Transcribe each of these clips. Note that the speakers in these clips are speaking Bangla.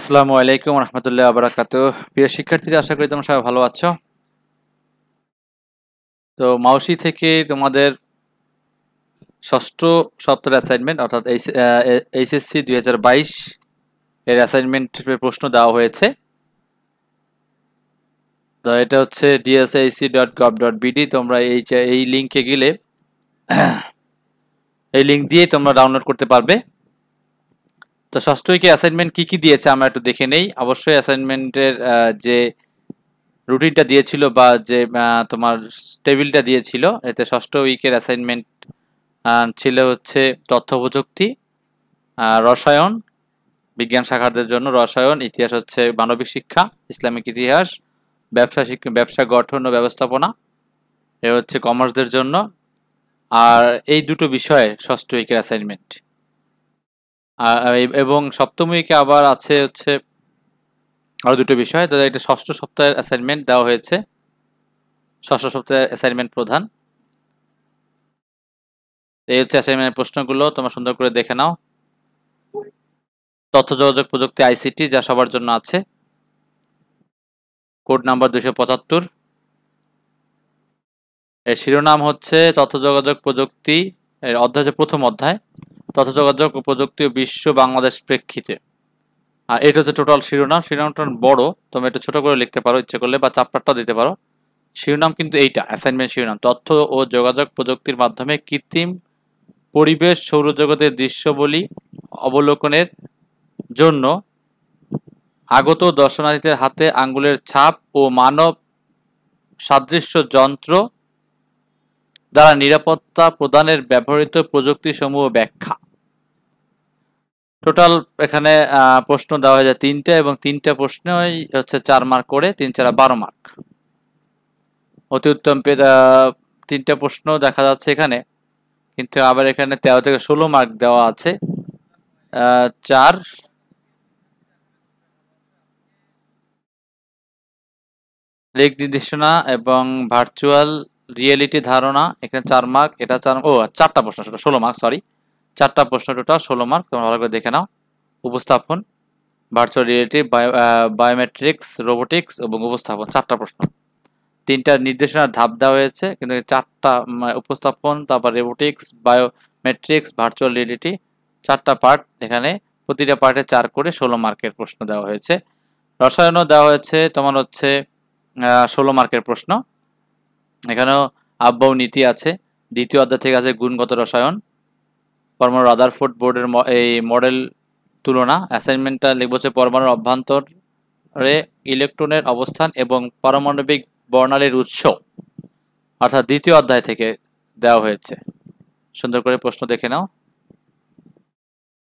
আসসালামু আলাইকুম রহমতুল্লাহ আবরাকাত প্রিয় শিক্ষার্থীরা আশা করি তোমরা সবাই ভালো আছো তো মাউসি থেকে তোমাদের ষষ্ঠ সপ্তাহের অ্যাসাইনমেন্ট অর্থাৎ এইচএসসি দুই এর অ্যাসাইনমেন্ট প্রশ্ন দেওয়া হয়েছে তো এটা হচ্ছে DSIC dot gov dot BD তোমরা এই এই লিঙ্কে গেলে এই লিঙ্ক দিয়ে তোমরা ডাউনলোড করতে পারবে তো ষষ্ঠ উইকে অ্যাসাইনমেন্ট কী কী দিয়েছে আমরা একটু দেখে নেই অবশ্যই অ্যাসাইনমেন্টের যে রুটিনটা দিয়েছিল বা যে তোমার টেবিলটা দিয়েছিল এতে ষষ্ঠ উইকের অ্যাসাইনমেন্ট ছিল হচ্ছে তথ্য প্রযুক্তি রসায়ন বিজ্ঞান শাখাদের জন্য রসায়ন ইতিহাস হচ্ছে মানবিক শিক্ষা ইসলামিক ইতিহাস ব্যবসা শিক্ষা ব্যবসা গঠন ও ব্যবস্থাপনা এ হচ্ছে কমার্সদের জন্য আর এই দুটো বিষয়ে ষষ্ঠ উইকের অ্যাসাইনমেন্ট এবং সপ্তমীকে আবার আছে হচ্ছে আরও দুটো বিষয় দাদা এটা ষষ্ঠ সপ্তাহের অ্যাসাইনমেন্ট দেওয়া হয়েছে ষষ্ঠ সপ্তাহের অ্যাসাইনমেন্ট প্রধান এই হচ্ছে অ্যাসাইনমেন্টের প্রশ্নগুলো তোমরা সুন্দর করে দেখে নাও তথ্য যোগাযোগ প্রযুক্তি আইসিটি যা সবার জন্য আছে কোড নাম্বার দুশো পঁচাত্তর এর শিরোনাম হচ্ছে তথ্য যোগাযোগ প্রযুক্তি এর অধ্যায় প্রথম অধ্যায় যোগাযোগ ও প্রযুক্তি বিশ্ব বাংলাদেশ প্রেক্ষিতে আর এটা হচ্ছে টোটাল শিরোনাম শিরোনামটা বড় তুমি এটা ছোট করে লিখতে পারো ইচ্ছে করলে বা চাপ্টারটা দিতে পারো শিরোনাম কিন্তু এইটা অ্যাসাইনমেন্ট শিরোনাম তথ্য ও যোগাযোগ প্রযুক্তির মাধ্যমে কৃত্রিম পরিবেশ সৌরজগতের দৃশ্যবলী অবলোকনের জন্য আগত দর্শনার্থীদের হাতে আঙ্গুলের ছাপ ও মানব সাদৃশ্য যন্ত্র দ্বারা নিরাপত্তা প্রদানের ব্যবহৃত প্রযুক্তিসমূহ ব্যাখ্যা টোটাল এখানে প্রশ্ন দেওয়া যায় তিনটা এবং তিনটা প্রশ্নই হচ্ছে চার মার্ক করে তিন চারা বারো মার্ক অতি উত্তম তিনটা প্রশ্ন দেখা যাচ্ছে এখানে কিন্তু আবার এখানে তেরো থেকে ষোলো মার্ক দেওয়া আছে চার লেগ নির্দেশনা এবং ভার্চুয়াল রিয়েলিটি ধারণা এখানে চার মার্ক এটা চার ও চারটা প্রশ্ন ষোলো মার্ক সরি চারটা প্রশ্ন টোটাল ষোলো মার্ক তোমরা ভালো করে দেখে নাও উপস্থাপন ভার্চুয়াল রিয়েলিটি বায়োমেট্রিক্স রোবোটিক্স এবং উপস্থাপন চারটা প্রশ্ন তিনটা নির্দেশনার ধাপ দেওয়া হয়েছে কিন্তু চারটা উপস্থাপন তারপর রোবোটিক্স বায়োমেট্রিক্স ভার্চুয়াল রিয়েলিটি চারটা পার্ট এখানে প্রতিটা পার্টে চার করে ষোলো মার্কের প্রশ্ন দেওয়া হয়েছে রসায়নও দেওয়া হয়েছে তোমার হচ্ছে ষোলো মার্কের প্রশ্ন এখানেও আব্বাও নীতি আছে দ্বিতীয় অধ্যায় থেকে আছে গুণগত রসায়ন পরমাণু রাদারফোর্ড বোর্ডের এই মডেল তুলনা অ্যাসাইনমেন্টটা লিখব হচ্ছে পরমাণুর অভ্যন্তরে ইলেকট্রনের অবস্থান এবং পারমাণবিক বর্ণালীর উৎস অর্থাৎ দ্বিতীয় অধ্যায় থেকে দেওয়া হয়েছে সুন্দর করে প্রশ্ন দেখে নাও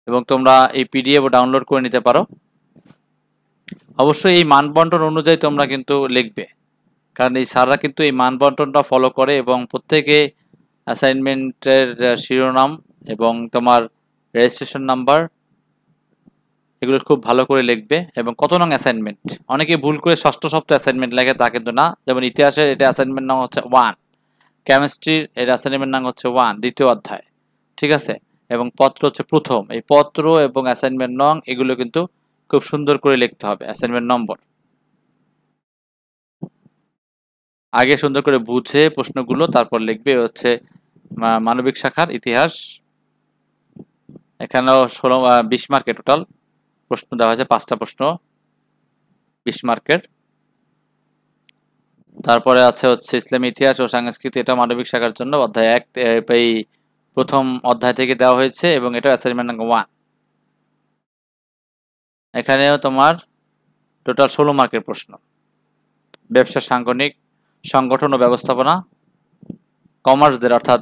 এবং তোমরা এই পিডিএফ ডাউনলোড করে নিতে পারো অবশ্যই এই মানবন্টন অনুযায়ী তোমরা কিন্তু লিখবে কারণ এই সাররা কিন্তু এই মানবন্টনটা ফলো করে এবং প্রত্যেকে অ্যাসাইনমেন্টের শিরোনাম এবং তোমার রেজিস্ট্রেশন নাম্বার এগুলো খুব ভালো করে লিখবে এবং কত নং অ্যাসাইনমেন্ট অনেকে ভুল করে ষষ্ঠ সপ্তাহ অ্যাসাইনমেন্ট লেখে তা কিন্তু না যেমন ইতিহাসের এটা অ্যাসাইনমেন্ট নাম হচ্ছে ওয়ান কেমিস্ট্রির এটা অ্যাসাইনমেন্ট নাম হচ্ছে ওয়ান দ্বিতীয় অধ্যায় ঠিক আছে এবং পত্র হচ্ছে প্রথম এই পত্র এবং অ্যাসাইনমেন্ট নং এগুলো কিন্তু খুব সুন্দর করে লিখতে হবে অ্যাসাইনমেন্ট নম্বর আগে সুন্দর করে বুঝে প্রশ্নগুলো তারপর লিখবে হচ্ছে মানবিক শাখার ইতিহাস এখানেও ষোলো বিশ মার্কের টোটাল প্রশ্ন দেওয়া হয়েছে পাঁচটা প্রশ্ন বিশ মার্কের তারপরে আছে হচ্ছে ইসলামী ইতিহাস ও সংস্কৃতি এটা মানবিক শাখার জন্য অধ্যায় এক এই প্রথম অধ্যায় থেকে দেওয়া হয়েছে এবং এটা অ্যাসাইনমেন্ট নাম্বার ওয়ান এখানেও তোমার টোটাল ষোলো মার্কের প্রশ্ন ব্যবসা সাংগঠনিক সংগঠন ও ব্যবস্থাপনা কমার্সদের অর্থাৎ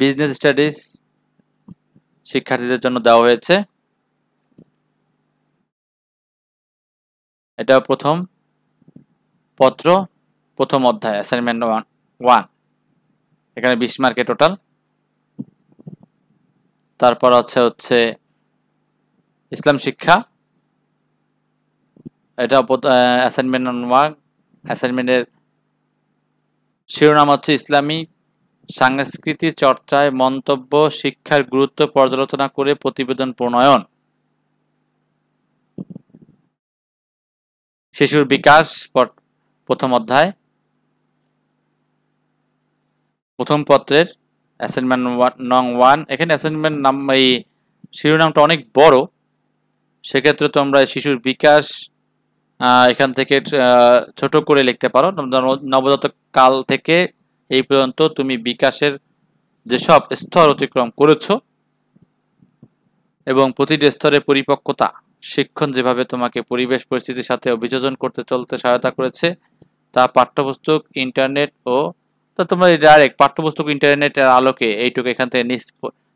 বিজনেস স্টাডিজ শিক্ষার্থীদের জন্য দেওয়া হয়েছে এটা প্রথম পত্র প্রথম অধ্যায় অ্যাসাইনমেন্ট ওয়ান ওয়ান এখানে বিশ মার্কে টোটাল তারপর আছে হচ্ছে ইসলাম শিক্ষা এটা অ্যাসাইনমেন্ট ওয়ান অ্যাসাইনমেন্টের শিরোনাম হচ্ছে ইসলামিক সাংস্কৃতিক চর্চায় মন্তব্য শিক্ষার গুরুত্ব পর্যালোচনা করে প্রতিবেদন প্রণয়ন শিশুর বিকাশ প্রথম অধ্যায় প্রথম পত্রের অ্যাসাইনমেন্ট নং ওয়ান এখানে অ্যাসাইনমেন্ট নাম এই শিরোনামটা অনেক বড় সেক্ষেত্রে তোমরা শিশুর বিকাশ এখান থেকে ছোট করে লিখতে পারো নবজাতক কাল থেকে এই পর্যন্ত তুমি বিকাশের যেসব স্তর অতিক্রম করেছ এবং প্রতিটি স্তরে পরিপক্কতা শিক্ষণ যেভাবে তোমাকে পরিবেশ পরিস্থিতির সাথে অভিযোজন করতে চলতে সহায়তা করেছে তা পাঠ্যপুস্তক ইন্টারনেট ও তা তোমার ডাইরেক্ট পাঠ্যপুস্তক ইন্টারনেটের আলোকে এইটুকু এখান থেকে নিজ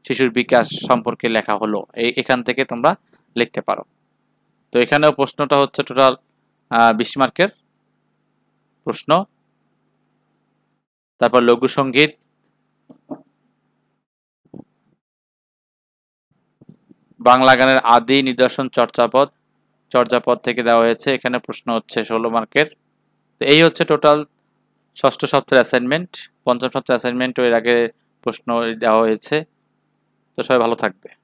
শিশুর বিকাশ সম্পর্কে লেখা হলো এই এখান থেকে তোমরা লিখতে পারো তো এখানেও প্রশ্নটা হচ্ছে টোটাল বিশ মার্কের প্রশ্ন তারপর লোকসঙ্গীত বাংলা গানের আদি নিদর্শন চর্চাপদ চর্যাপদ থেকে দেওয়া হয়েছে এখানে প্রশ্ন হচ্ছে ষোলো মার্কের তো এই হচ্ছে টোটাল ষষ্ঠ সপ্তাহের অ্যাসাইনমেন্ট পঞ্চম সপ্তাহের অ্যাসাইনমেন্ট এর আগে প্রশ্ন দেওয়া হয়েছে তো সবাই ভালো থাকবে